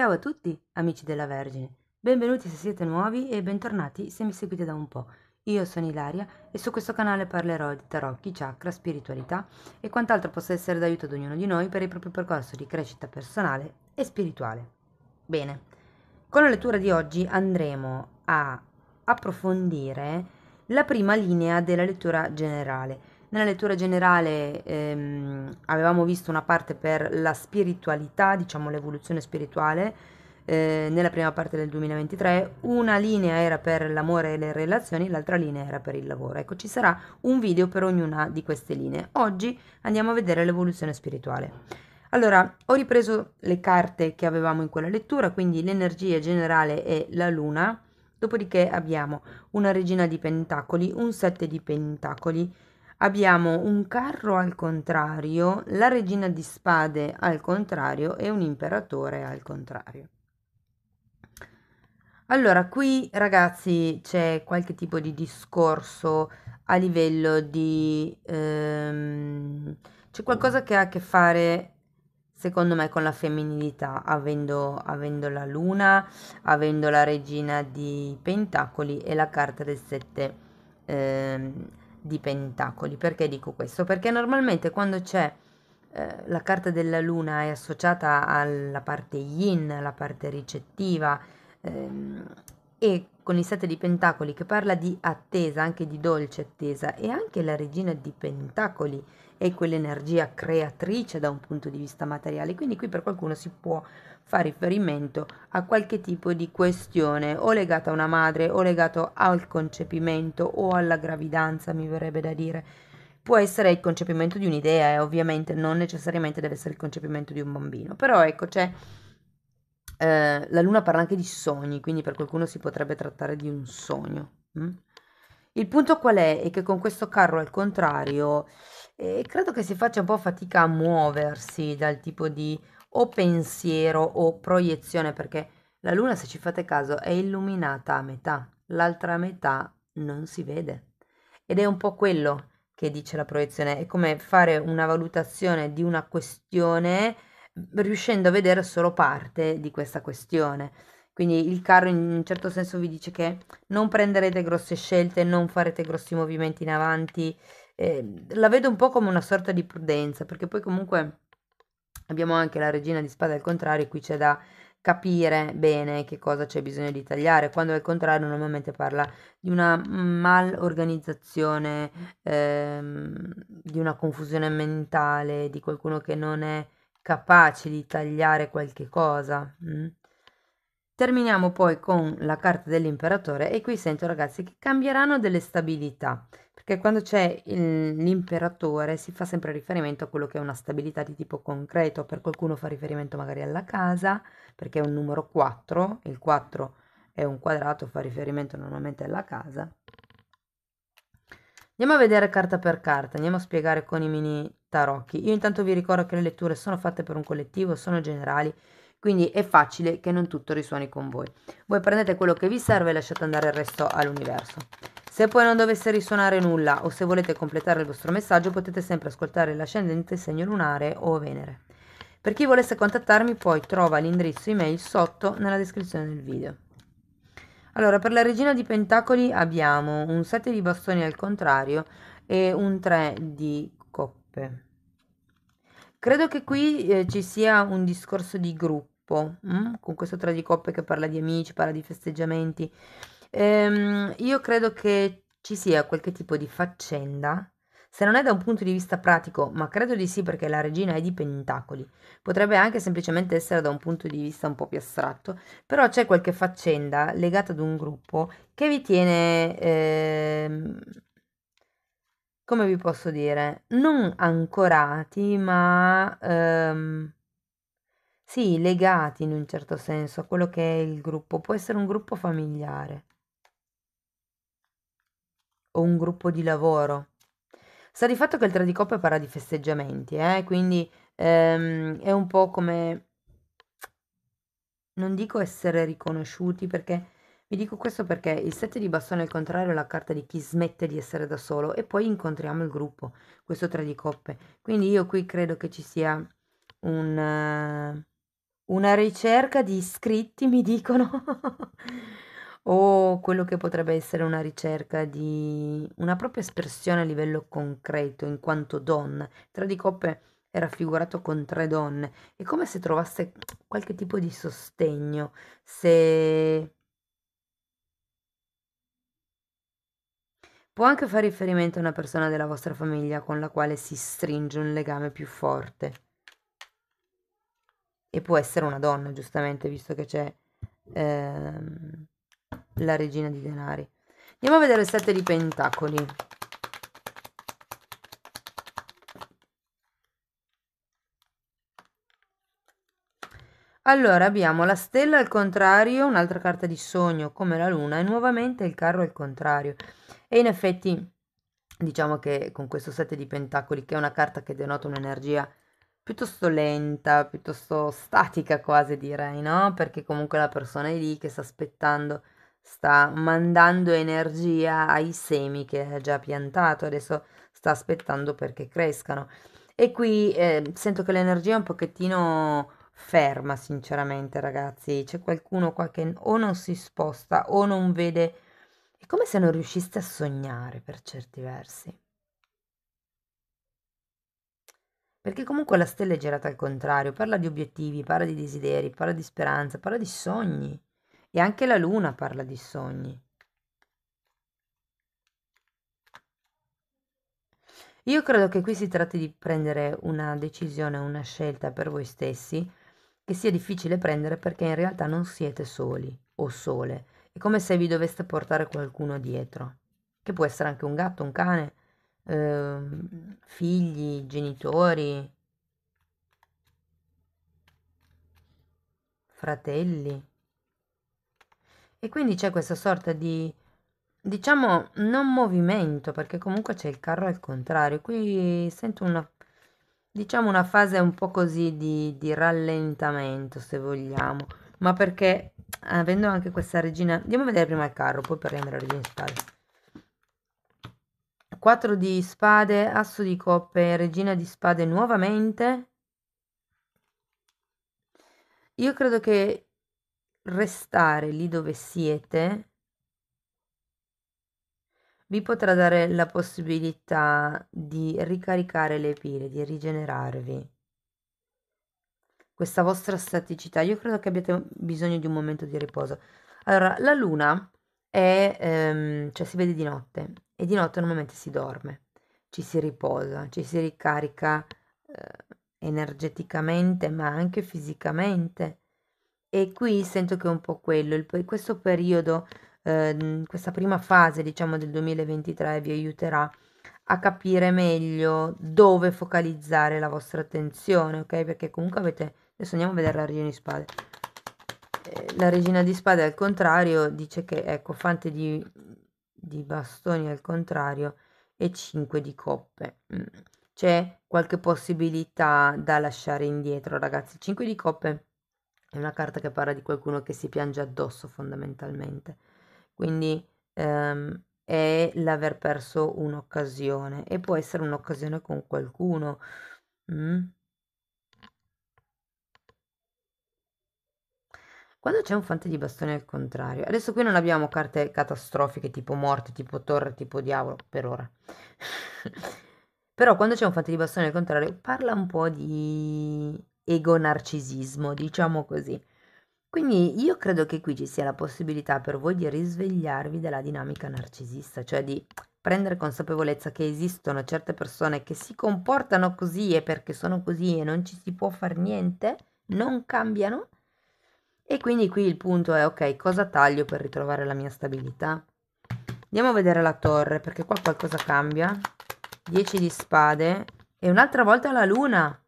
Ciao a tutti, amici della Vergine. Benvenuti se siete nuovi e bentornati se mi seguite da un po'. Io sono Ilaria e su questo canale parlerò di tarocchi, chakra, spiritualità e quant'altro possa essere d'aiuto ad ognuno di noi per il proprio percorso di crescita personale e spirituale. Bene, con la lettura di oggi andremo a approfondire la prima linea della lettura generale nella lettura generale ehm, avevamo visto una parte per la spiritualità, diciamo l'evoluzione spirituale, eh, nella prima parte del 2023, una linea era per l'amore e le relazioni, l'altra linea era per il lavoro. Ecco, ci sarà un video per ognuna di queste linee. Oggi andiamo a vedere l'evoluzione spirituale. Allora, ho ripreso le carte che avevamo in quella lettura, quindi l'energia generale è la luna, dopodiché abbiamo una regina di pentacoli, un sette di pentacoli, abbiamo un carro al contrario, la regina di spade al contrario e un imperatore al contrario. Allora, qui ragazzi c'è qualche tipo di discorso a livello di... Ehm, c'è qualcosa che ha a che fare secondo me con la femminilità, avendo, avendo, la luna, avendo la regina di pentacoli e la carta del sette eh, di pentacoli. Perché dico questo? Perché normalmente quando c'è eh, la carta della luna è associata alla parte yin, la parte ricettiva ehm, e con il sette di pentacoli che parla di attesa, anche di dolce attesa e anche la regina di pentacoli è quell'energia creatrice da un punto di vista materiale, quindi qui per qualcuno si può fare riferimento a qualche tipo di questione o legata a una madre o legato al concepimento o alla gravidanza, mi verrebbe da dire. Può essere il concepimento di un'idea e eh, ovviamente non necessariamente deve essere il concepimento di un bambino, però ecco c'è... Cioè, eh, la luna parla anche di sogni, quindi per qualcuno si potrebbe trattare di un sogno. Hm? Il punto qual è? È che con questo carro al contrario eh, credo che si faccia un po' fatica a muoversi dal tipo di o pensiero o proiezione, perché la luna, se ci fate caso, è illuminata a metà, l'altra metà non si vede. Ed è un po' quello che dice la proiezione, è come fare una valutazione di una questione riuscendo a vedere solo parte di questa questione. Quindi il carro in un certo senso vi dice che non prenderete grosse scelte, non farete grossi movimenti in avanti. Eh, la vedo un po' come una sorta di prudenza, perché poi comunque abbiamo anche la regina di spada al contrario, qui c'è da capire bene che cosa c'è bisogno di tagliare, quando al contrario normalmente parla di una malorganizzazione, ehm, di una confusione mentale, di qualcuno che non è capaci di tagliare qualche cosa. Mm? Terminiamo poi con la carta dell'imperatore e qui sento ragazzi che cambieranno delle stabilità, perché quando c'è il, l'imperatore si fa sempre riferimento a quello che è una stabilità di tipo concreto, per qualcuno fa riferimento magari alla casa, perché è un numero 4, il 4 è un quadrato, fa riferimento normalmente alla casa. Andiamo a vedere carta per carta, andiamo a spiegare con i mini tarocchi. Io intanto vi ricordo che le letture sono fatte per un collettivo, sono generali, quindi è facile che non tutto risuoni con voi. Voi prendete quello che vi serve e lasciate andare il resto all'universo. Se poi non dovesse risuonare nulla o se volete completare il vostro messaggio potete sempre ascoltare l'ascendente segno lunare o Venere. Per chi volesse contattarmi poi trova l'indirizzo email sotto nella descrizione del video. Allora, per la regina di pentacoli abbiamo un 7 di bastoni al contrario e un 3 di Giuseppe. Credo che qui eh, ci sia un discorso di gruppo, mh? Mm? con questo tra di coppe che parla di amici, parla di festeggiamenti. Ehm, io credo che ci sia qualche tipo di faccenda, se non è da un punto di vista pratico, ma credo di sì perché la regina è di pentacoli, potrebbe anche semplicemente essere da un punto di vista un po' più astratto, però c'è qualche faccenda legata ad un gruppo che vi tiene... Ehm, come vi posso dire, non ancorati, ma ehm, sì, legati in un certo senso a quello che è il gruppo. Può essere un gruppo familiare o un gruppo di lavoro. Sta di fatto che il 3 di coppe parla di festeggiamenti, eh? quindi ehm, è un po' come, non dico essere riconosciuti perché vi dico questo perché il 7 di bastone al contrario è la carta di chi smette di essere da solo e poi incontriamo il gruppo, questo 3 di coppe. Quindi io qui credo che ci sia un, eh, una ricerca di iscritti, mi dicono, o quello che potrebbe essere una ricerca di una propria espressione a livello concreto in quanto donna. 3 di coppe è raffigurato con tre donne, è come se trovasse qualche tipo di sostegno, se Può anche fare riferimento a una persona della vostra famiglia con la quale si stringe un legame più forte. E può essere una donna, giustamente, visto che c'è ehm, la regina di denari. Andiamo a vedere il sette di pentacoli. Allora abbiamo la stella al contrario, un'altra carta di sogno come la luna e nuovamente il carro al contrario. E in effetti diciamo che con questo sette di pentacoli, che è una carta che denota un'energia piuttosto lenta, piuttosto statica quasi direi, no? Perché comunque la persona è lì che sta aspettando, sta mandando energia ai semi che ha già piantato, adesso sta aspettando perché crescano. E qui eh, sento che l'energia è un pochettino ferma, sinceramente, ragazzi. C'è qualcuno qua che o non si sposta o non vede come se non riuscisse a sognare per certi versi. Perché comunque la stella è girata al contrario, parla di obiettivi, parla di desideri, parla di speranza, parla di sogni. E anche la luna parla di sogni. Io credo che qui si tratti di prendere una decisione, una scelta per voi stessi che sia difficile prendere perché in realtà non siete soli o sole è come se vi doveste portare qualcuno dietro, che può essere anche un gatto, un cane, eh, figli, genitori, fratelli. E quindi c'è questa sorta di, diciamo, non movimento, perché comunque c'è il carro al contrario. Qui sento una, diciamo, una fase un po' così di, di rallentamento, se vogliamo, ma perché avendo anche questa regina andiamo a vedere prima il carro poi parliamo della regina di spade 4 di spade asso di coppe regina di spade nuovamente io credo che restare lì dove siete vi potrà dare la possibilità di ricaricare le pile di rigenerarvi questa vostra staticità. Io credo che abbiate bisogno di un momento di riposo. Allora, la luna è, ehm, cioè si vede di notte e di notte normalmente si dorme, ci si riposa, ci si ricarica eh, energeticamente ma anche fisicamente. E qui sento che è un po' quello, il, questo periodo, eh, questa prima fase diciamo del 2023 vi aiuterà a capire meglio dove focalizzare la vostra attenzione, ok? Perché comunque avete Adesso andiamo a vedere la regina di spade. Eh, la regina di spade al contrario dice che ecco fante di, di bastoni al contrario e 5 di coppe. Mm. C'è qualche possibilità da lasciare indietro ragazzi. 5 di coppe è una carta che parla di qualcuno che si piange addosso fondamentalmente. Quindi ehm, è l'aver perso un'occasione e può essere un'occasione con qualcuno. Mm? Quando c'è un fante di bastone al contrario, adesso qui non abbiamo carte catastrofiche tipo morte, tipo torre, tipo diavolo, per ora. Però quando c'è un fante di bastone al contrario, parla un po' di ego narcisismo, diciamo così. Quindi io credo che qui ci sia la possibilità per voi di risvegliarvi dalla dinamica narcisista, cioè di prendere consapevolezza che esistono certe persone che si comportano così e perché sono così e non ci si può fare niente, non cambiano e quindi qui il punto è ok, cosa taglio per ritrovare la mia stabilità? Andiamo a vedere la torre perché qua qualcosa cambia. 10 di spade e un'altra volta la luna.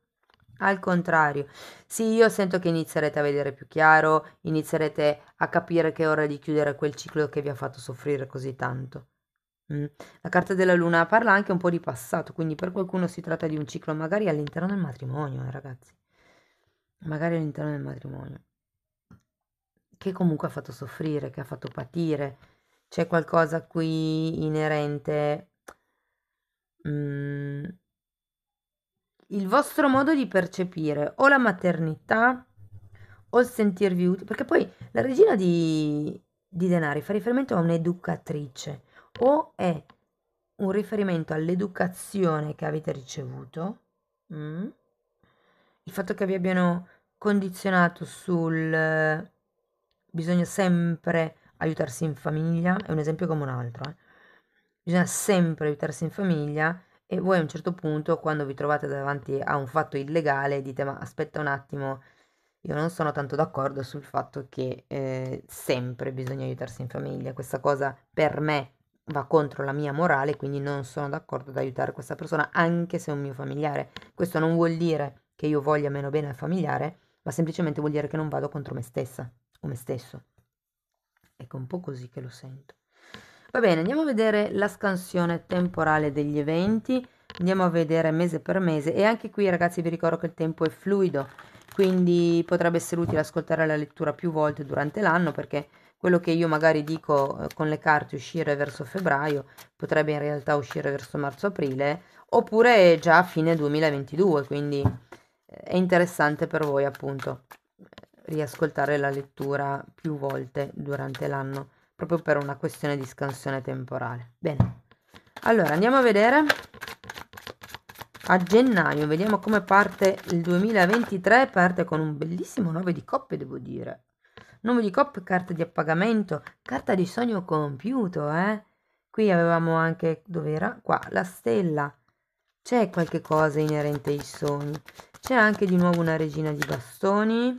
Al contrario. Sì, io sento che inizierete a vedere più chiaro, inizierete a capire che è ora di chiudere quel ciclo che vi ha fatto soffrire così tanto. Mm? La carta della luna parla anche un po' di passato, quindi per qualcuno si tratta di un ciclo magari all'interno del matrimonio, eh, ragazzi. Magari all'interno del matrimonio che comunque ha fatto soffrire, che ha fatto patire. C'è qualcosa qui inerente. Mm, il vostro modo di percepire o la maternità o il sentirvi utile. perché poi la regina di, di denari fa riferimento a un'educatrice o è un riferimento all'educazione che avete ricevuto, mm, il fatto che vi abbiano condizionato sul bisogna sempre aiutarsi in famiglia, è un esempio come un altro, eh. bisogna sempre aiutarsi in famiglia e voi a un certo punto quando vi trovate davanti a un fatto illegale dite ma aspetta un attimo, io non sono tanto d'accordo sul fatto che eh, sempre bisogna aiutarsi in famiglia, questa cosa per me va contro la mia morale, quindi non sono d'accordo ad aiutare questa persona anche se è un mio familiare. Questo non vuol dire che io voglia meno bene al familiare, ma semplicemente vuol dire che non vado contro me stessa o me stesso. Ecco, un po' così che lo sento. Va bene, andiamo a vedere la scansione temporale degli eventi, andiamo a vedere mese per mese e anche qui ragazzi vi ricordo che il tempo è fluido, quindi potrebbe essere utile ascoltare la lettura più volte durante l'anno perché quello che io magari dico eh, con le carte uscire verso febbraio potrebbe in realtà uscire verso marzo-aprile oppure già a fine 2022, quindi eh, è interessante per voi appunto riascoltare la lettura più volte durante l'anno, proprio per una questione di scansione temporale. Bene, allora andiamo a vedere a gennaio, vediamo come parte il 2023, parte con un bellissimo 9 di coppe, devo dire. 9 di coppe, carta di appagamento, carta di sogno compiuto, eh? Qui avevamo anche, dove era? Qua, la stella. C'è qualche cosa inerente ai sogni. C'è anche di nuovo una regina di bastoni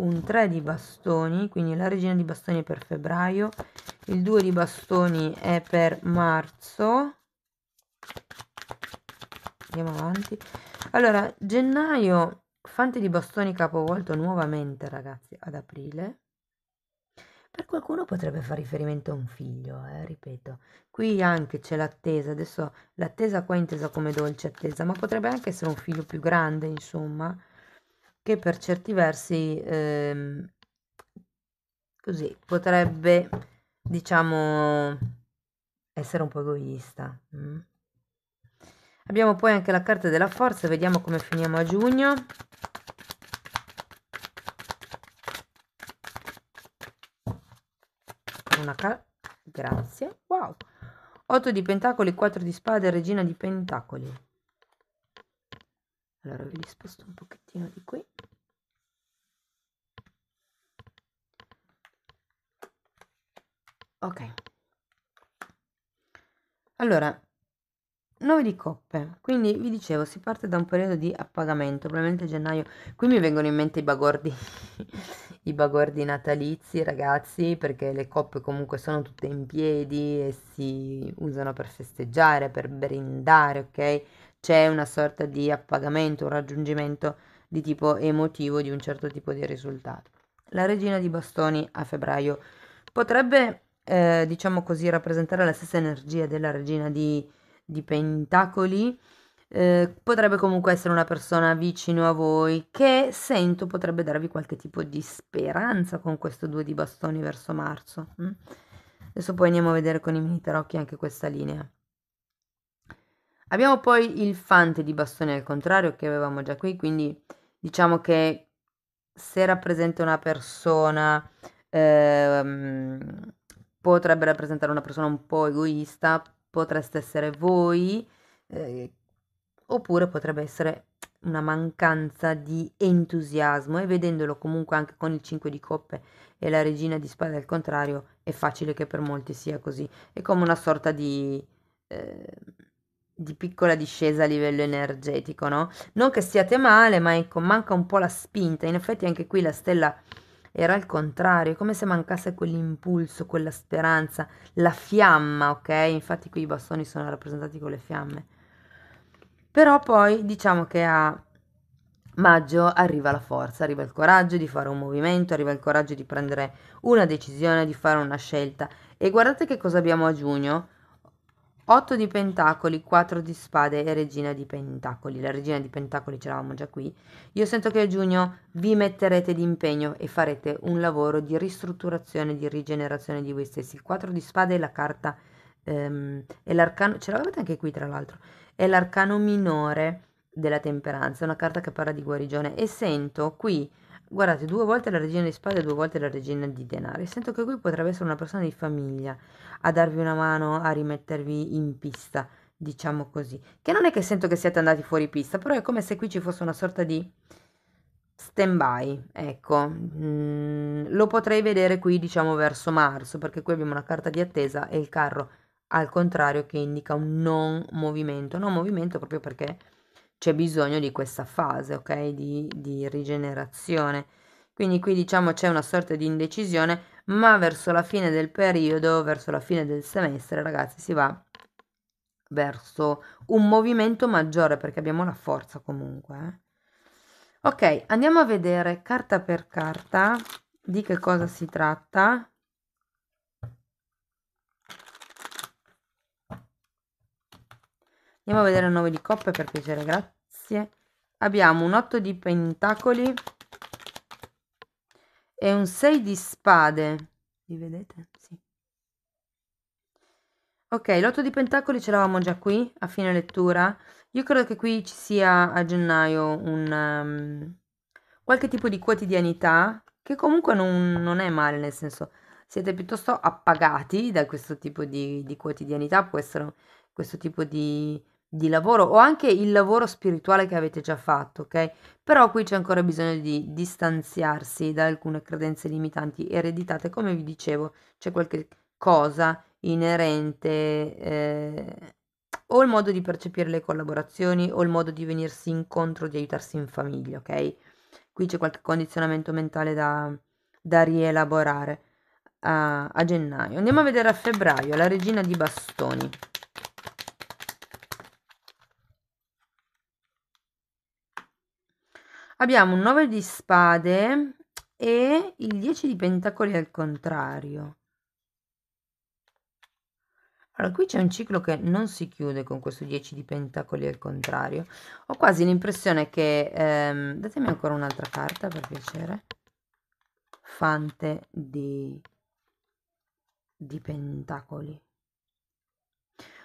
un 3 di bastoni, quindi la regina di bastoni è per febbraio, il 2 di bastoni è per marzo. Andiamo avanti. Allora, gennaio, fante di bastoni capovolto nuovamente, ragazzi, ad aprile. Per qualcuno potrebbe fare riferimento a un figlio, eh, ripeto. Qui anche c'è l'attesa, adesso l'attesa qua è intesa come dolce attesa, ma potrebbe anche essere un figlio più grande, insomma che per certi versi ehm, così potrebbe, diciamo, essere un po' egoista. Mm. Abbiamo poi anche la carta della forza, vediamo come finiamo a giugno. Una carta, grazie, wow. 8 di pentacoli, 4 di spade, regina di pentacoli allora vi sposto un pochettino di qui ok allora 9 di coppe quindi vi dicevo si parte da un periodo di appagamento probabilmente gennaio qui mi vengono in mente i bagordi i bagordi natalizi ragazzi perché le coppe comunque sono tutte in piedi e si usano per festeggiare per brindare ok c'è una sorta di appagamento, un raggiungimento di tipo emotivo di un certo tipo di risultato. La regina di bastoni a febbraio potrebbe, eh, diciamo così, rappresentare la stessa energia della regina di, di pentacoli. Eh, potrebbe comunque essere una persona vicino a voi che sento potrebbe darvi qualche tipo di speranza con questo due di bastoni verso marzo. Mm? Adesso poi andiamo a vedere con i mini tarocchi anche questa linea. Abbiamo poi il fante di bastone al contrario che avevamo già qui, quindi diciamo che se rappresenta una persona, ehm, potrebbe rappresentare una persona un po' egoista, potreste essere voi, eh, oppure potrebbe essere una mancanza di entusiasmo e vedendolo comunque anche con il 5 di coppe e la regina di spade al contrario è facile che per molti sia così è come una sorta di eh, di piccola discesa a livello energetico, no? Non che stiate male, ma ecco, manca un po' la spinta. In effetti anche qui la stella era al contrario, come se mancasse quell'impulso, quella speranza, la fiamma, ok? Infatti qui i bastoni sono rappresentati con le fiamme. Però poi diciamo che a maggio arriva la forza, arriva il coraggio di fare un movimento, arriva il coraggio di prendere una decisione, di fare una scelta. E guardate che cosa abbiamo a giugno 8 di pentacoli, 4 di spade e regina di pentacoli. La regina di pentacoli ce l'avamo già qui. Io sento che a giugno vi metterete d'impegno e farete un lavoro di ristrutturazione, di rigenerazione di voi stessi. Il 4 di spade è la carta, ehm, è l'arcano, ce l'avete anche qui tra l'altro, è l'arcano minore della temperanza, una carta che parla di guarigione e sento qui Guardate, due volte la regina di spade e due volte la regina di denari. Sento che qui potrebbe essere una persona di famiglia a darvi una mano, a rimettervi in pista, diciamo così. Che non è che sento che siate andati fuori pista, però è come se qui ci fosse una sorta di stand-by, ecco. Mm, lo potrei vedere qui, diciamo, verso marzo, perché qui abbiamo una carta di attesa e il carro al contrario che indica un non movimento. Non movimento proprio perché c'è bisogno di questa fase, ok? Di, di rigenerazione. Quindi qui diciamo c'è una sorta di indecisione, ma verso la fine del periodo, verso la fine del semestre, ragazzi, si va verso un movimento maggiore perché abbiamo la forza comunque. Eh. Ok, andiamo a vedere carta per carta di che cosa si tratta Andiamo a vedere il 9 di coppe per piacere, grazie. Abbiamo un 8 di pentacoli e un 6 di spade. Li vedete? Sì. Ok, l'8 di pentacoli ce l'avevamo già qui a fine lettura. Io credo che qui ci sia a gennaio un um, qualche tipo di quotidianità che comunque non, non, è male, nel senso siete piuttosto appagati da questo tipo di, di quotidianità, può essere questo tipo di di lavoro o anche il lavoro spirituale che avete già fatto, ok? Però qui c'è ancora bisogno di distanziarsi da alcune credenze limitanti ereditate, come vi dicevo, c'è qualche cosa inerente eh, o il modo di percepire le collaborazioni o il modo di venirsi incontro, di aiutarsi in famiglia, ok? Qui c'è qualche condizionamento mentale da, da rielaborare a, a gennaio. Andiamo a vedere a febbraio, la regina di bastoni. abbiamo un 9 di spade e il 10 di pentacoli al contrario. Allora, qui c'è un ciclo che non si chiude con questo 10 di pentacoli al contrario. Ho quasi l'impressione che... Ehm, datemi ancora un'altra carta, per piacere. Fante di, di pentacoli.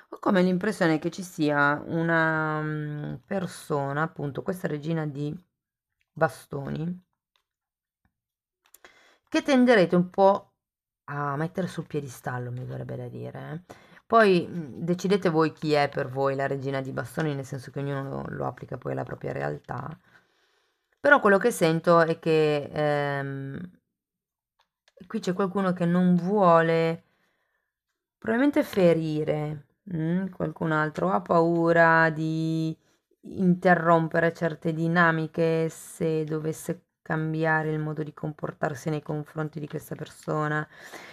Ho come l'impressione che ci sia una mm, persona, appunto, questa regina di bastoni che tenderete un po' a mettere sul piedistallo, mi verrebbe da dire. Eh. Poi mhmm, decidete voi chi è per voi la regina di bastoni, nel senso che ognuno lo, applica poi alla propria realtà. Però quello che sento è che ehm, qui c'è qualcuno che non vuole probabilmente ferire mh, qualcun altro, ha paura di interrompere certe dinamiche se dovesse cambiare il modo di comportarsi nei confronti di questa persona.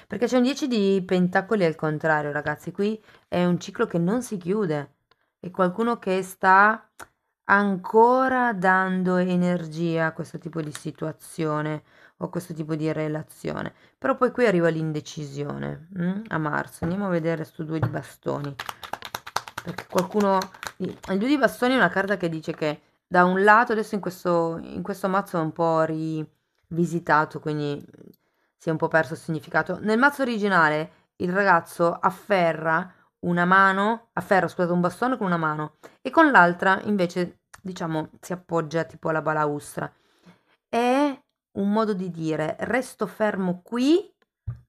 Perché c'è un 10 di pentacoli al contrario, ragazzi. Qui è un ciclo che non si chiude. È qualcuno che sta ancora dando energia a questo tipo di situazione o a questo tipo di relazione. Però poi qui arriva l'indecisione. Mm? A marzo andiamo a vedere su due di bastoni. Perché qualcuno... Il Dio di Bastoni è una carta che dice che da un lato, adesso in questo, in questo mazzo è un po' rivisitato, quindi si è un po' perso il significato. Nel mazzo originale il ragazzo afferra una mano, afferra, scusate, un bastone con una mano e con l'altra invece, diciamo, si appoggia tipo alla balaustra. È un modo di dire resto fermo qui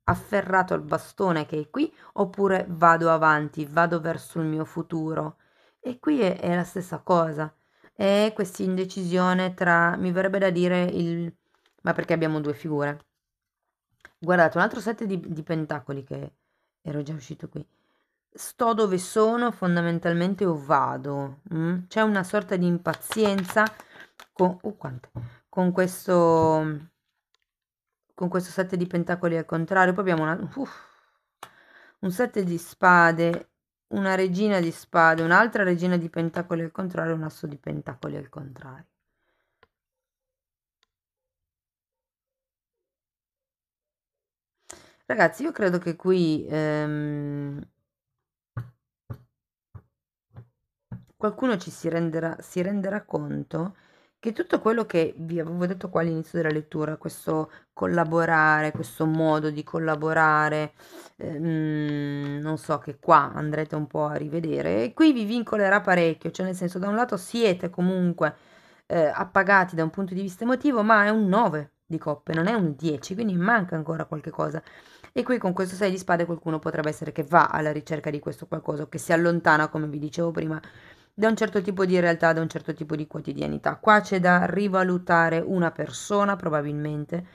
afferrato al bastone che è qui oppure vado avanti, vado verso il mio futuro. E qui è, è la stessa cosa. È questa indecisione tra, mi verrebbe da dire il... ma perché abbiamo due figure? Guardate, un altro set di, di pentacoli che ero già uscito qui. Sto dove sono, fondamentalmente o vado. Mm? C'è una sorta di impazienza con... Uh, oh, con questo con questo 7 di pentacoli al contrario, poi abbiamo una, uff, un 7 di spade, una regina di spade, un'altra regina di pentacoli al contrario, un asso di pentacoli al contrario. Ragazzi, io credo che qui ehm, qualcuno ci si renderà, si renderà conto che tutto quello che vi avevo detto qua all'inizio della lettura, questo collaborare, questo modo di collaborare, ehm, non so che qua andrete un po' a rivedere, e qui vi vincolerà parecchio, cioè nel senso da un lato siete comunque eh, appagati da un punto di vista emotivo, ma è un 9 di coppe, non è un 10, quindi manca ancora qualche cosa. E qui con questo 6 di spade qualcuno potrebbe essere che va alla ricerca di questo qualcosa, che si allontana, come vi dicevo prima, da un certo tipo di realtà, da un certo tipo di quotidianità. Qua c'è da rivalutare una persona probabilmente,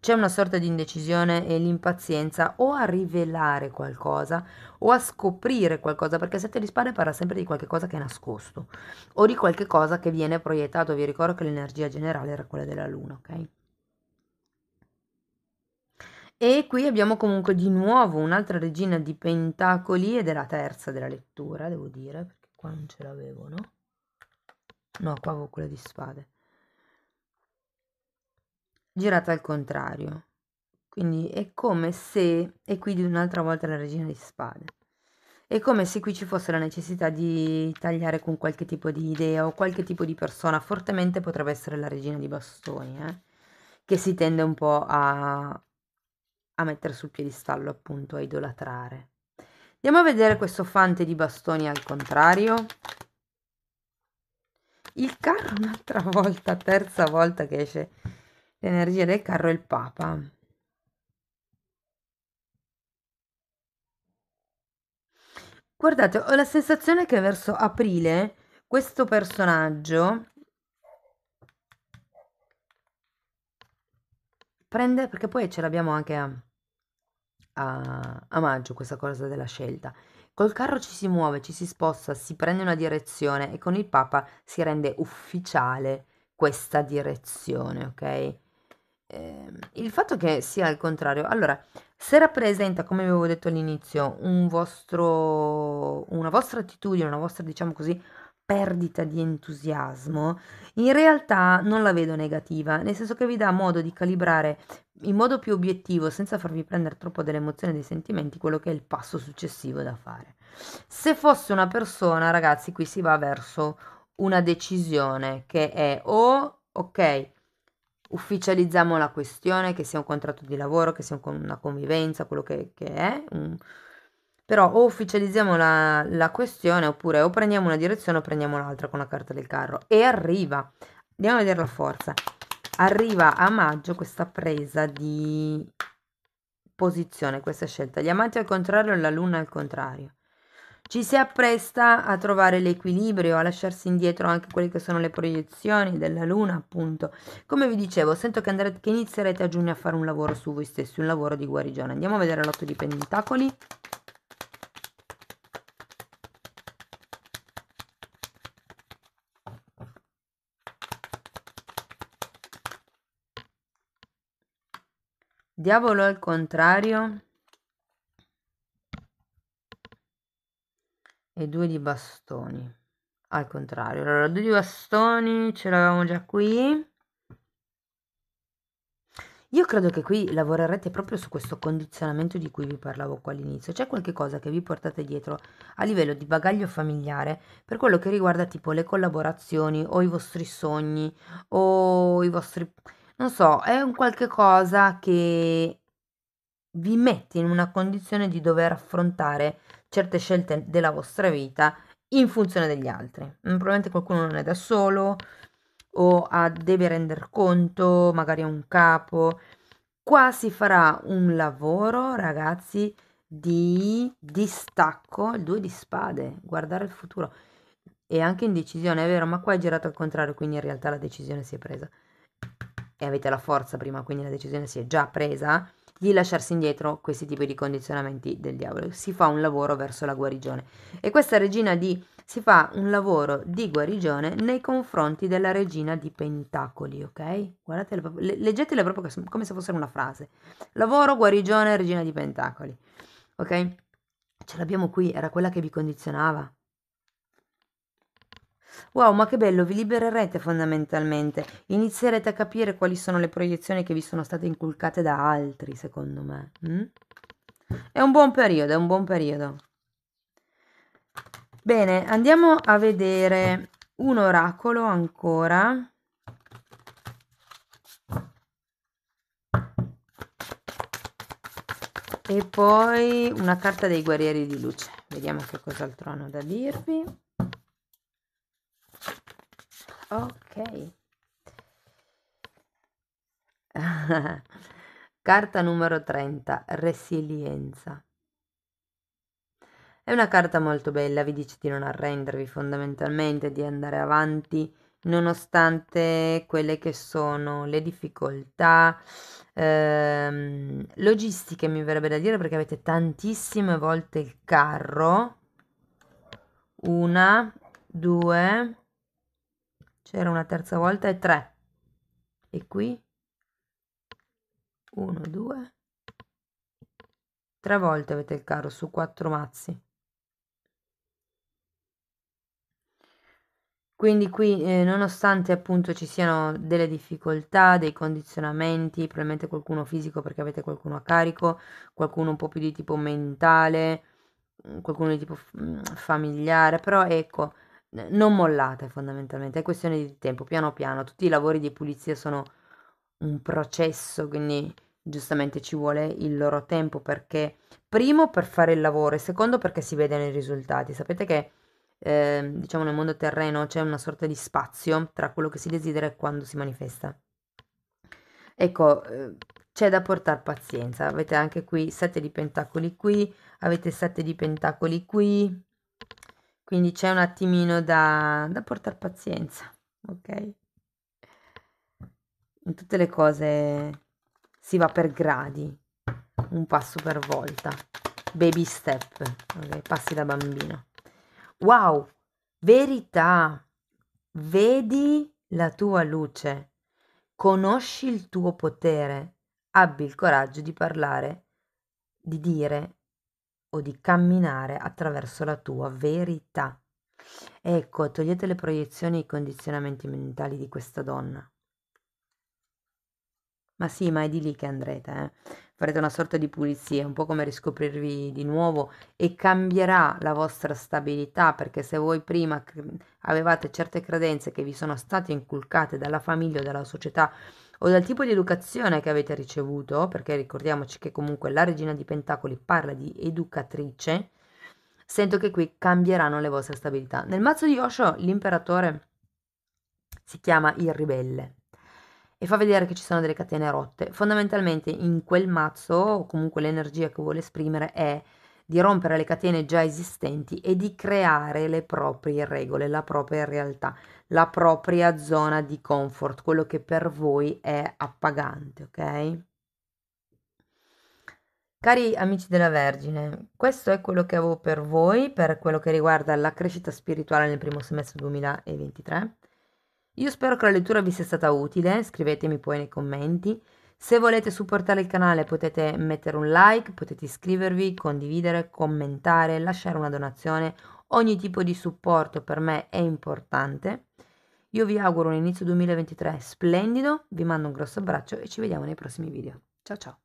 c'è una sorta di indecisione e l'impazienza o a rivelare qualcosa o a scoprire qualcosa, perché Sette di Spade parla sempre di qualcosa che è nascosto o di qualcosa che viene proiettato. Vi ricordo che l'energia generale era quella della Luna, ok? E qui abbiamo comunque di nuovo un'altra regina di pentacoli ed è la terza della lettura, devo dire, qua non ce l'avevo, no? No, qua avevo quella di spade. Girata al contrario. Quindi è come se, e qui di un'altra volta la regina di spade. È come se qui ci fosse la necessità di tagliare con qualche tipo di idea o qualche tipo di persona, fortemente potrebbe essere la regina di bastoni, eh? che si tende un po' a, a mettere sul piedistallo, appunto, a idolatrare. Andiamo a vedere questo fante di bastoni al contrario. Il carro un'altra volta, terza volta che esce l'energia del carro è il Papa. Guardate, ho la sensazione che verso aprile questo personaggio prende, perché poi ce l'abbiamo anche a a, a maggio questa cosa della scelta. Col carro ci si muove, ci si sposta, si prende una direzione e con il Papa si rende ufficiale questa direzione, ok? Ehm, il fatto che sia al contrario, allora, se rappresenta, come avevo detto all'inizio, un vostro, una vostra attitudine, una vostra, diciamo così, perdita di entusiasmo, in realtà non la vedo negativa, nel senso che vi dà modo di calibrare in modo più obiettivo, senza farvi prendere troppo delle emozioni e dei sentimenti, quello che è il passo successivo da fare. Se fosse una persona, ragazzi, qui si va verso una decisione che è o, oh, ok, ufficializziamo la questione, che sia un contratto di lavoro, che sia una convivenza, quello che, che è, un, però o ufficializziamo la, la questione oppure o prendiamo una direzione o prendiamo l'altra con la carta del carro. E arriva, andiamo a vedere la forza, arriva a maggio questa presa di posizione, questa scelta. Gli amanti al contrario, la luna al contrario. Ci si appresta a trovare l'equilibrio, a lasciarsi indietro anche quelle che sono le proiezioni della Luna, appunto. Come vi dicevo, sento che, andrete, che inizierete a giugno a fare un lavoro su voi stessi, un lavoro di guarigione. Andiamo a vedere l'otto di pentacoli. Diavolo al contrario. E due di bastoni. Al contrario. Allora, due di bastoni ce l'avevamo già qui. Io credo che qui lavorerete proprio su questo condizionamento di cui vi parlavo qua all'inizio. C'è qualche cosa che vi portate dietro a livello di bagaglio familiare per quello che riguarda tipo le collaborazioni o i vostri sogni o i vostri non so, è un qualche cosa che vi mette in una condizione di dover affrontare certe scelte della vostra vita in funzione degli altri. Mm, probabilmente qualcuno non è da solo o ha, deve render conto, magari a un capo. Qua si farà un lavoro, ragazzi, di distacco, il due di spade, guardare il futuro e anche indecisione, è vero, ma qua è girato al contrario, quindi in realtà la decisione si è presa e avete la forza prima, quindi la decisione si è già presa, di lasciarsi indietro questi tipi di condizionamenti del diavolo. Si fa un lavoro verso la guarigione. E questa regina di si fa un lavoro di guarigione nei confronti della regina di pentacoli, ok? Guardate, leggetele proprio come se fossero una frase. Lavoro, guarigione, regina di pentacoli. Ok? Ce l'abbiamo qui, era quella che vi condizionava. Wow, ma che bello, vi libererete fondamentalmente, inizierete a capire quali sono le proiezioni che vi sono state inculcate da altri, secondo me. Mm? È un buon periodo, è un buon periodo. Bene, andiamo a vedere un oracolo ancora. E poi una carta dei guerrieri di luce. Vediamo che cos'altro hanno da dirvi ok carta numero 30 resilienza è una carta molto bella vi dice di non arrendervi fondamentalmente di andare avanti nonostante quelle che sono le difficoltà ehm, logistiche, mi verrebbe da dire, perché avete tantissime volte il carro. Una, due, c'era una terza volta e tre e qui 1 2 3 volte avete il carro su quattro mazzi Quindi qui, eh, nonostante appunto ci siano delle difficoltà, dei condizionamenti, probabilmente qualcuno fisico perché avete qualcuno a carico, qualcuno un po' più di tipo mentale, mm, qualcuno di tipo mm, familiare, però ecco, non mollate fondamentalmente, è questione di tempo, piano piano, tutti i lavori di pulizia sono un processo, quindi giustamente ci vuole il loro tempo perché primo per fare il lavoro e secondo perché si vedono i risultati. Sapete che eh, diciamo nel mondo terreno c'è una sorta di spazio tra quello che si desidera e quando si manifesta. Ecco, ehm, c'è da portare pazienza. Avete anche qui 7 di pentacoli qui, avete 7 di pentacoli qui, quindi c'è un attimino da, da portare pazienza, ok? In tutte le cose si va per gradi, un passo per volta, baby step, okay? passi da bambino. Wow, verità, vedi la tua luce, conosci il tuo potere, abbi il coraggio di parlare, di dire o di camminare attraverso la tua verità. Ecco, togliete le proiezioni e i condizionamenti mentali di questa donna. Ma sì, ma è di lì che andrete, eh? farete una sorta di pulizia, un po' come riscoprirvi di nuovo e cambierà la vostra stabilità, perché se voi prima avevate certe credenze che vi sono state inculcate dalla famiglia o dalla società o dal tipo di educazione che avete ricevuto, perché ricordiamoci che comunque la regina di Pentacoli parla di educatrice, sento che qui cambieranno le vostre stabilità. Nel mazzo di Osho l'imperatore si chiama il ribelle e fa vedere che ci sono delle catene rotte. Fondamentalmente in quel mazzo, o comunque l'energia che vuole esprimere è di rompere le catene già esistenti e di creare le proprie regole, la propria realtà, la propria zona di comfort, quello che per voi è appagante, ok? Cari amici della Vergine, questo è quello che avevo per voi per quello che riguarda la crescita spirituale nel primo semestre 2023. Io spero che la lettura vi sia stata utile, scrivetemi poi nei commenti. Se volete supportare il canale potete mettere un like, potete iscrivervi, condividere, commentare, lasciare una donazione. Ogni tipo di supporto per me è importante. Io vi auguro un inizio 2023 splendido, vi mando un grosso abbraccio e ci vediamo nei prossimi video. Ciao ciao!